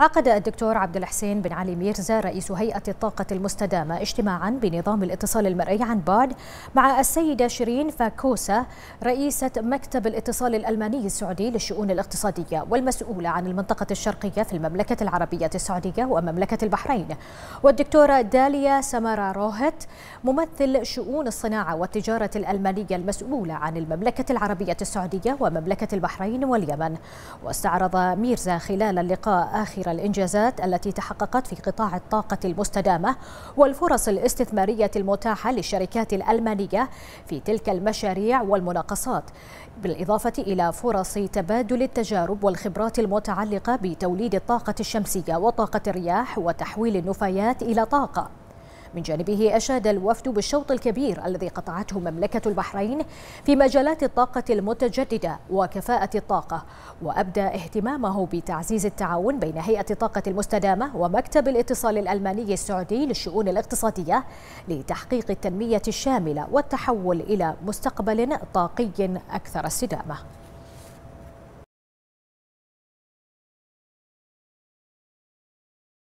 عقد الدكتور عبد الحسين بن علي ميرزا رئيس هيئة الطاقة المستدامة اجتماعا بنظام الاتصال المرئي عن بعد مع السيدة شيرين فاكوسا رئيسة مكتب الاتصال الألماني السعودي للشؤون الاقتصادية والمسؤولة عن المنطقة الشرقية في المملكة العربية السعودية ومملكة البحرين والدكتورة داليا سمارا روهت ممثل شؤون الصناعة والتجارة الألمانية المسؤولة عن المملكة العربية السعودية ومملكة البحرين واليمن واستعرض ميرزا خلال اللقاء آخر الإنجازات التي تحققت في قطاع الطاقة المستدامة والفرص الاستثمارية المتاحة للشركات الألمانية في تلك المشاريع والمناقصات بالإضافة إلى فرص تبادل التجارب والخبرات المتعلقة بتوليد الطاقة الشمسية وطاقة الرياح وتحويل النفايات إلى طاقة من جانبه أشاد الوفد بالشوط الكبير الذي قطعته مملكة البحرين في مجالات الطاقة المتجددة وكفاءة الطاقة وأبدى اهتمامه بتعزيز التعاون بين هيئة الطاقة المستدامة ومكتب الاتصال الألماني السعودي للشؤون الاقتصادية لتحقيق التنمية الشاملة والتحول إلى مستقبل طاقي أكثر استدامة